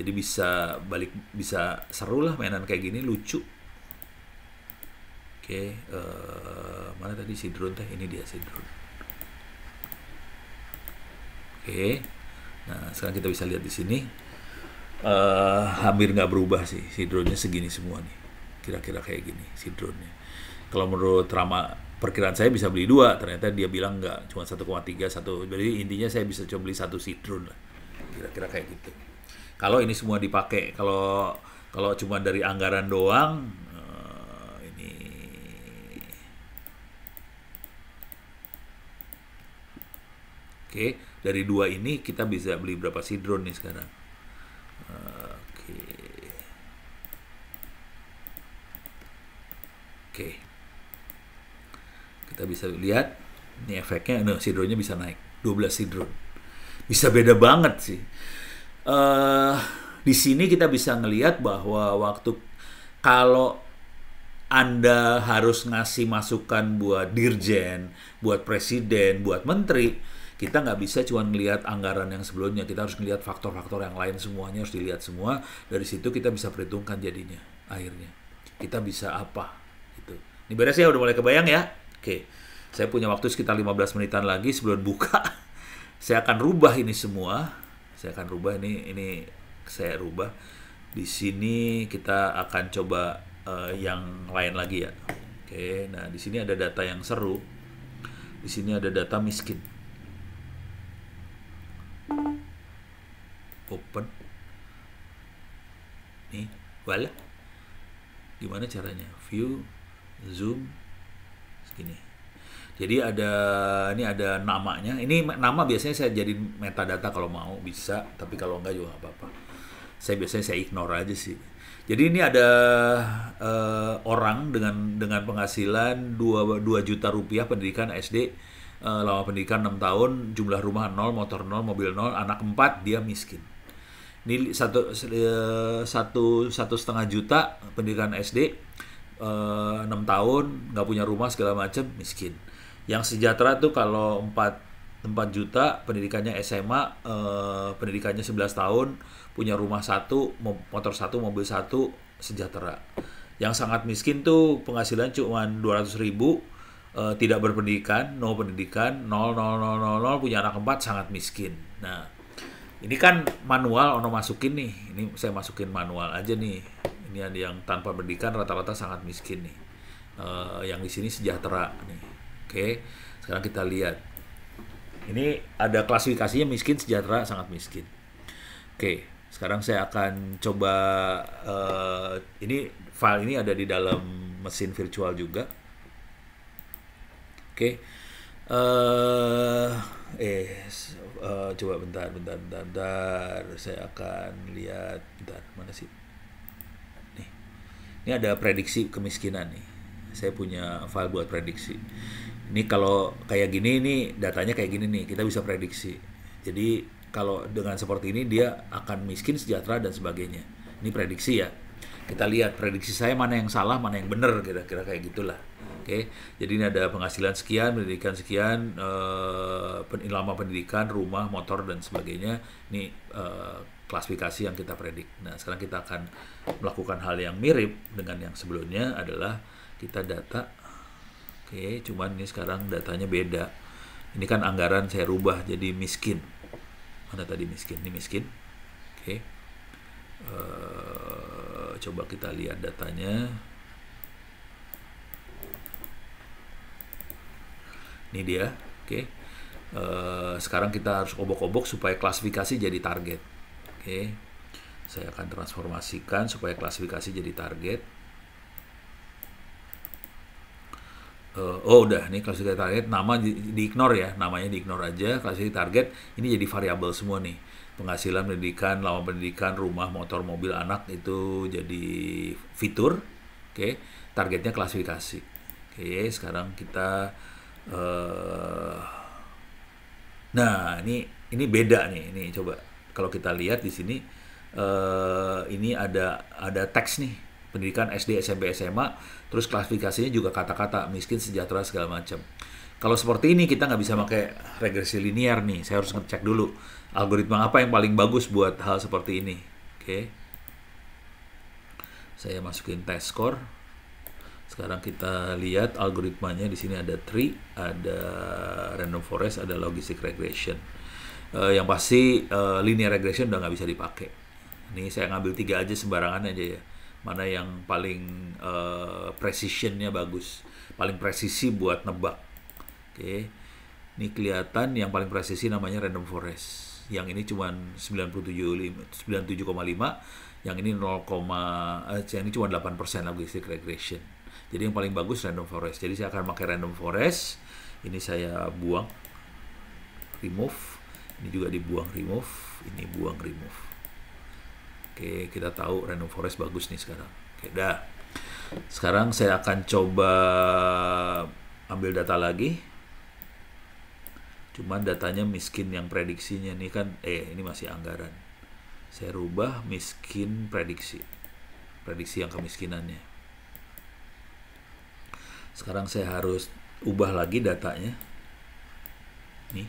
jadi bisa balik bisa seru lah mainan kayak gini lucu oke okay. uh, eh, mana tadi si drone teh ini dia si drone oke okay. nah sekarang kita bisa lihat di sini uh, hampir nggak berubah sih si drone nya segini semua nih kira-kira kayak gini si drone nya kalau menurut Rama perkiraan saya bisa beli dua ternyata dia bilang nggak cuma 1,3 satu jadi intinya saya bisa coba beli satu sidron lah kira-kira kayak gitu kalau ini semua dipakai kalau kalau cuma dari anggaran doang eh, ini oke dari dua ini kita bisa beli berapa sidron nih sekarang oke oke kita bisa lihat ini efeknya nah, sidronya bisa naik 12 sidron bisa beda banget sih uh, di sini kita bisa ngelihat bahwa waktu kalau anda harus ngasih masukan buat dirjen, buat presiden, buat menteri, kita nggak bisa cuma ngelihat anggaran yang sebelumnya, kita harus ngelihat faktor-faktor yang lain semuanya harus dilihat semua. Dari situ kita bisa perhitungkan jadinya, akhirnya kita bisa apa itu, Ini beres ya, udah mulai kebayang ya. Oke, saya punya waktu sekitar 15 menitan lagi sebelum buka. <laughs> saya akan rubah ini semua. Saya akan rubah ini ini saya rubah. Di sini kita akan coba uh, yang lain lagi ya. Oke, nah di sini ada data yang seru. Di sini ada data miskin. Open. Nih, wala. Gimana caranya? View, zoom, ini. Jadi ada ini ada namanya. Ini nama biasanya saya jadi metadata kalau mau bisa, tapi kalau enggak juga nggak apa-apa. Saya biasanya saya ignore aja sih. Jadi ini ada uh, orang dengan dengan penghasilan 2, 2 juta rupiah pendidikan SD uh, eh, lama pendidikan 6 tahun, jumlah rumah nol motor nol mobil nol anak 4 dia miskin. Ini satu, eh, satu, satu setengah juta pendidikan SD, Eh, enam tahun nggak punya rumah segala macam miskin yang sejahtera tuh kalau 4 4 juta pendidikannya SMA uh, eh, pendidikannya 11 tahun punya rumah satu motor satu mobil satu sejahtera yang sangat miskin tuh penghasilan cuma 200 ribu uh, tidak berpendidikan no pendidikan 0 0 0 0 0 punya anak empat sangat miskin nah ini kan manual ono masukin nih ini saya masukin manual aja nih ini ada yang tanpa pendidikan rata-rata sangat miskin nih uh, yang di sini sejahtera nih oke sekarang kita lihat ini ada klasifikasinya miskin sejahtera sangat miskin oke sekarang saya akan coba uh, ini file ini ada di dalam mesin virtual juga oke okay. eh uh, coba bentar bentar bentar bentar saya akan lihat bentar mana sih ini ada prediksi kemiskinan nih. Saya punya file buat prediksi. Ini kalau kayak gini ini datanya kayak gini nih, kita bisa prediksi. Jadi kalau dengan seperti ini dia akan miskin, sejahtera dan sebagainya. Ini prediksi ya. Kita lihat prediksi saya mana yang salah, mana yang benar kira-kira kayak gitulah. Oke, okay. jadi ini ada penghasilan sekian, pendidikan sekian, eh, lama pendidikan, rumah, motor dan sebagainya. Ini eh, klasifikasi yang kita predik. Nah, sekarang kita akan melakukan hal yang mirip dengan yang sebelumnya adalah kita data. Oke, okay, cuman ini sekarang datanya beda. Ini kan anggaran saya rubah jadi miskin. Mana tadi miskin? Ini miskin. Oke. Okay. Uh, eh, coba kita lihat datanya. Ini dia. Oke. Okay. Uh, eh, sekarang kita harus obok-obok supaya klasifikasi jadi target. Oke. Saya akan transformasikan supaya klasifikasi jadi target. Uh, oh udah, ini klasifikasi target nama di, di ignore ya, namanya di ignore aja. Klasifikasi target ini jadi variabel semua nih. Penghasilan pendidikan, lama pendidikan, rumah, motor, mobil, anak itu jadi fitur. Oke, targetnya klasifikasi. Oke, sekarang kita uh, Nah, ini ini beda nih. Ini coba kalau kita lihat di sini uh, ini ada ada teks nih pendidikan SD SMP SMA terus klasifikasinya juga kata-kata miskin sejahtera segala macam kalau seperti ini kita nggak bisa pakai regresi linear nih saya harus ngecek dulu algoritma apa yang paling bagus buat hal seperti ini oke okay. saya masukin test score sekarang kita lihat algoritmanya di sini ada tree, ada random forest, ada logistic regression uh, yang pasti uh, linear regression udah nggak bisa dipakai. Ini saya ngambil tiga aja sembarangan aja ya. Mana yang paling uh, precisionnya bagus, paling presisi buat nebak. Oke, okay. ini kelihatan yang paling presisi namanya random forest. Yang ini cuma 97,5, yang ini 0, uh, yang ini cuma 8% logistic regression. Jadi yang paling bagus random forest. Jadi saya akan pakai random forest. Ini saya buang, remove ini juga dibuang remove ini buang remove oke kita tahu random forest bagus nih sekarang oke dah sekarang saya akan coba ambil data lagi cuman datanya miskin yang prediksinya nih kan eh ini masih anggaran saya rubah miskin prediksi prediksi yang kemiskinannya sekarang saya harus ubah lagi datanya nih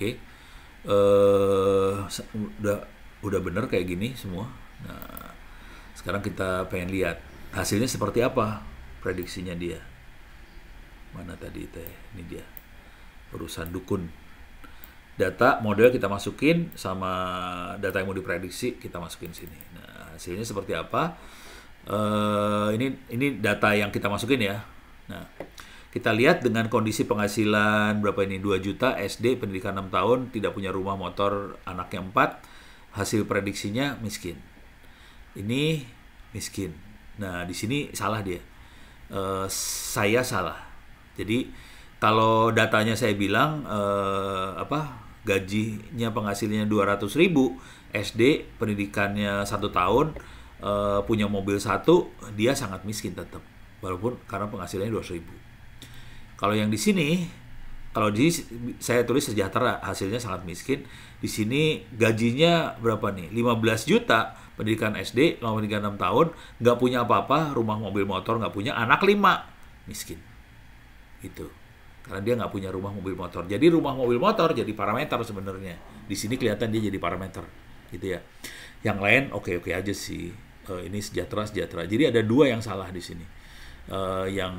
okay. uh, eh, udah udah bener kayak gini semua nah sekarang kita pengen lihat hasilnya seperti apa prediksinya dia mana tadi teh ini dia perusahaan dukun data model kita masukin sama data yang mau diprediksi kita masukin sini nah hasilnya seperti apa uh, ini ini data yang kita masukin ya nah kita lihat dengan kondisi penghasilan berapa ini 2 juta SD pendidikan 6 tahun tidak punya rumah motor anaknya 4 hasil prediksinya miskin. Ini miskin. Nah, di sini salah dia. e, saya salah. Jadi kalau datanya saya bilang e, apa gajinya penghasilnya 200 ribu, SD pendidikannya satu tahun, e, punya mobil satu, dia sangat miskin tetap, walaupun karena penghasilannya 200 ribu. Kalau yang di sini, kalau di saya tulis sejahtera, hasilnya sangat miskin. Di sini gajinya berapa nih? 15 juta, pendidikan SD, lama pendidikan 6 tahun, nggak punya apa-apa, rumah, mobil, motor, nggak punya, anak lima, miskin. Itu. Karena dia nggak punya rumah, mobil, motor. Jadi rumah, mobil, motor jadi parameter sebenarnya. Di sini kelihatan dia jadi parameter. Gitu ya. Yang lain oke-oke okay -okay aja sih. Uh, ini sejahtera, sejahtera. Jadi ada dua yang salah di sini uh, yang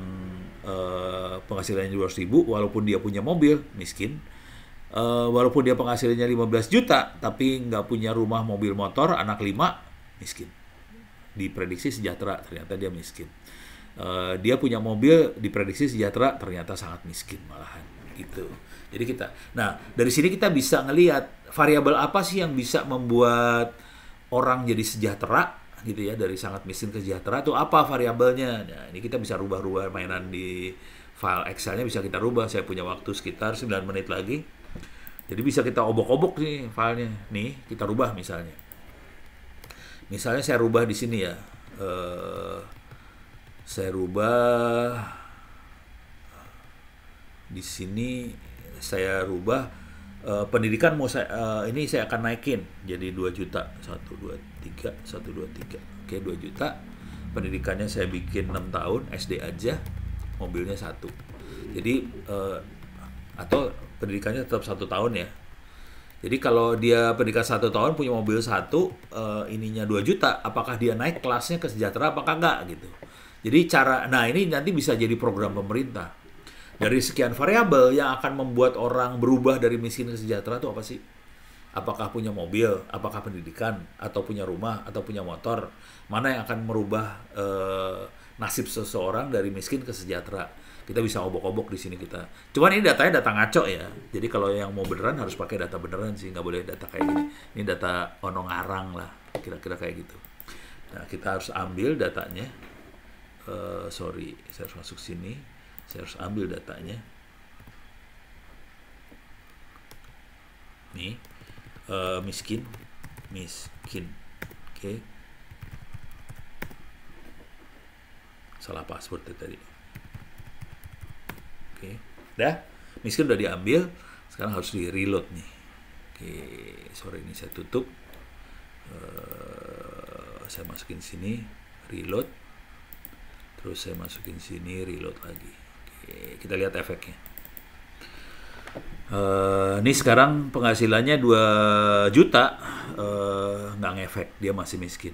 uh, penghasilannya 200 ribu walaupun dia punya mobil miskin uh, walaupun dia penghasilannya 15 juta tapi nggak punya rumah mobil motor anak lima miskin diprediksi sejahtera ternyata dia miskin uh, dia punya mobil diprediksi sejahtera ternyata sangat miskin malahan gitu jadi kita nah dari sini kita bisa ngelihat variabel apa sih yang bisa membuat orang jadi sejahtera gitu ya dari sangat miskin ke sejahtera itu apa variabelnya nah ini kita bisa rubah-rubah mainan di file Excelnya bisa kita rubah saya punya waktu sekitar 9 menit lagi jadi bisa kita obok-obok nih filenya nih kita rubah misalnya misalnya saya rubah di sini ya eh, saya rubah di sini saya rubah uh, pendidikan mau saya, uh, ini saya akan naikin jadi 2 juta 1 2 3 1 2 3 oke 2 juta pendidikannya saya bikin 6 tahun SD aja mobilnya satu jadi uh, atau pendidikannya tetap satu tahun ya jadi kalau dia pendidikan satu tahun punya mobil satu uh, ininya 2 juta apakah dia naik kelasnya ke sejahtera apakah enggak gitu jadi cara nah ini nanti bisa jadi program pemerintah dari sekian variabel yang akan membuat orang berubah dari miskin ke sejahtera itu apa sih? Apakah punya mobil, apakah pendidikan, atau punya rumah, atau punya motor? Mana yang akan merubah eh, nasib seseorang dari miskin ke sejahtera? Kita bisa obok-obok di sini kita. Cuman ini datanya data ngaco ya. Jadi kalau yang mau beneran harus pakai data beneran sih, nggak boleh data kayak gini. Ini data ono ngarang lah, kira-kira kayak gitu. Nah, kita harus ambil datanya. Uh, sorry, saya harus masuk sini saya harus ambil datanya nih uh, miskin miskin oke okay. salah password ya tadi oke okay. dah miskin udah diambil sekarang harus di reload nih oke okay. sore ini saya tutup uh, saya masukin sini reload terus saya masukin sini reload lagi kita lihat efeknya. Uh, ini sekarang penghasilannya 2 juta eh, nggak uh, ngefek, dia masih miskin.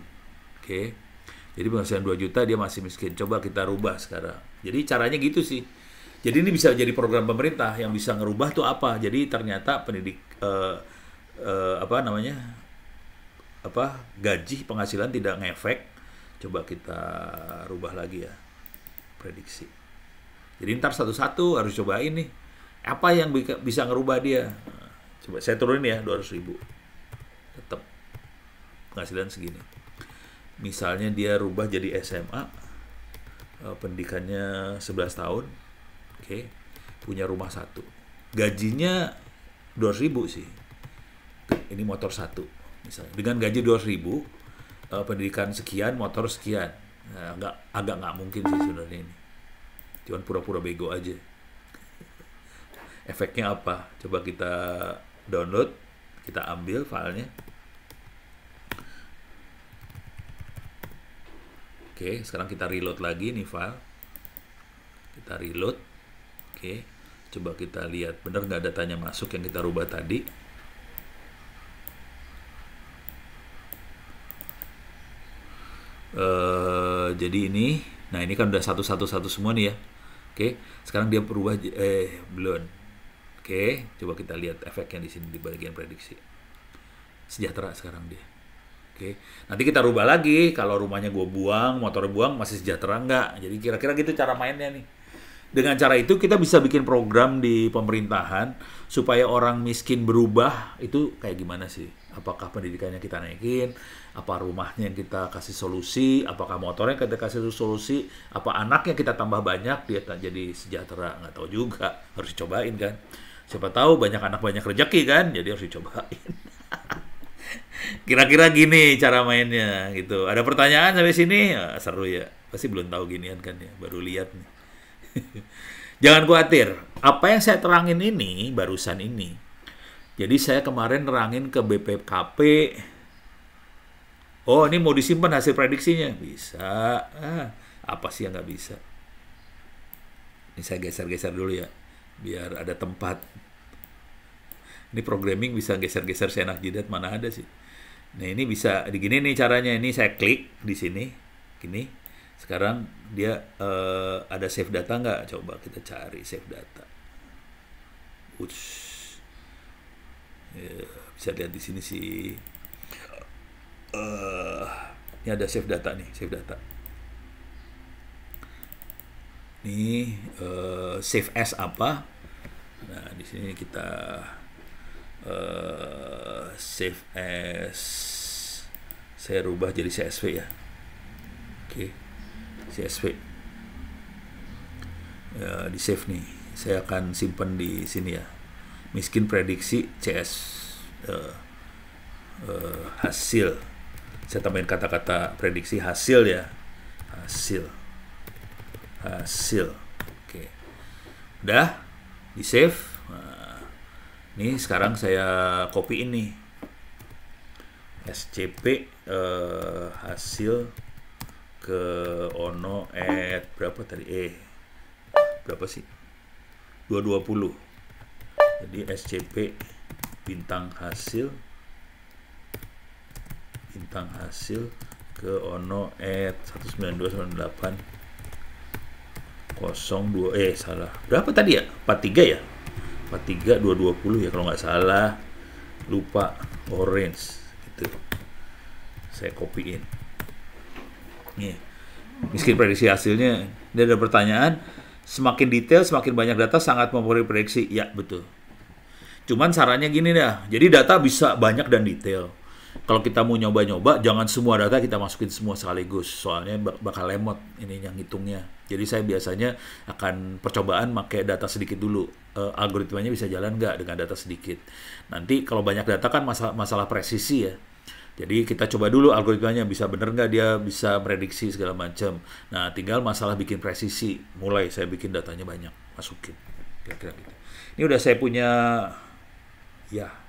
Oke. Okay. Jadi penghasilan 2 juta dia masih miskin. Coba kita rubah sekarang. Jadi caranya gitu sih. Jadi ini bisa jadi program pemerintah yang bisa ngerubah tuh apa. Jadi ternyata pendidik uh, uh, apa namanya? apa gaji penghasilan tidak ngefek. Coba kita rubah lagi ya prediksi. Jadi ntar satu-satu harus cobain nih. Apa yang bisa ngerubah dia? Coba saya turunin ya 200 ribu. Tetap penghasilan segini. Misalnya dia rubah jadi SMA, eh, pendidikannya 11 tahun, oke, okay. punya rumah satu. Gajinya 200 ribu sih. Ini motor satu, misalnya. Dengan gaji 200 ribu, eh, pendidikan sekian, motor sekian. Nah, agak agak nggak mungkin sih sebenarnya ini cuman pura-pura bego aja efeknya apa coba kita download kita ambil filenya oke sekarang kita reload lagi nih file kita reload oke coba kita lihat bener nggak datanya masuk yang kita rubah tadi uh, jadi ini nah ini kan udah satu-satu satu semua nih ya Oke, sekarang dia berubah eh belum. Oke, coba kita lihat efeknya di sini di bagian prediksi. Sejahtera sekarang dia. Oke, nanti kita rubah lagi. Kalau rumahnya gue buang, motor buang, masih sejahtera nggak? Jadi kira-kira gitu cara mainnya nih. Dengan cara itu kita bisa bikin program di pemerintahan supaya orang miskin berubah itu kayak gimana sih? Apakah pendidikannya kita naikin? apa rumahnya yang kita kasih solusi, apakah motornya kita kasih solusi, apa anaknya kita tambah banyak dia tak jadi sejahtera nggak tahu juga harus dicobain kan. Siapa tahu banyak anak banyak rezeki kan, jadi harus dicobain. <laughs> Kira-kira gini cara mainnya gitu. Ada pertanyaan sampai sini? Ya, seru ya. Pasti belum tahu ginian kan ya, baru lihat nih. <laughs> Jangan khawatir, apa yang saya terangin ini barusan ini. Jadi saya kemarin nerangin ke BPKP Oh ini mau disimpan hasil prediksinya bisa. Ah, apa sih yang nggak bisa? Ini saya geser-geser dulu ya, biar ada tempat. Ini programming bisa geser-geser seenak jidat mana ada sih? Nah ini bisa gini nih caranya. Ini saya klik di sini, gini. Sekarang dia uh, ada save data nggak? Coba kita cari save data. Uts. Yeah, bisa lihat di sini sih uh, ini ada save data nih save data ini uh, eh, save as apa nah di sini kita uh, save as saya rubah jadi CSV ya oke okay. CSV uh, ya, di save nih saya akan simpan di sini ya miskin prediksi CS uh, eh, uh, hasil saya tambahin kata-kata prediksi hasil ya hasil hasil oke udah di save nah, ini sekarang saya copy ini SCP eh, hasil ke Ono at berapa tadi eh berapa sih 220 jadi SCP bintang hasil tentang hasil ke ono at 192.98.02 eh salah berapa tadi ya 43 ya 43 220 ya kalau nggak salah lupa orange gitu saya copyin nih miskin prediksi hasilnya dia ada pertanyaan semakin detail semakin banyak data sangat mempengaruhi prediksi ya betul cuman sarannya gini dah jadi data bisa banyak dan detail kalau kita mau nyoba-nyoba jangan semua data kita masukin semua sekaligus soalnya bakal lemot ini yang ngitungnya jadi saya biasanya akan percobaan pakai data sedikit dulu e, algoritmanya bisa jalan nggak dengan data sedikit nanti kalau banyak data kan masalah masalah presisi ya jadi kita coba dulu algoritmanya bisa bener nggak dia bisa prediksi segala macam. Nah, tinggal masalah bikin presisi. Mulai saya bikin datanya banyak, masukin. Kira-kira gitu. Ini udah saya punya, ya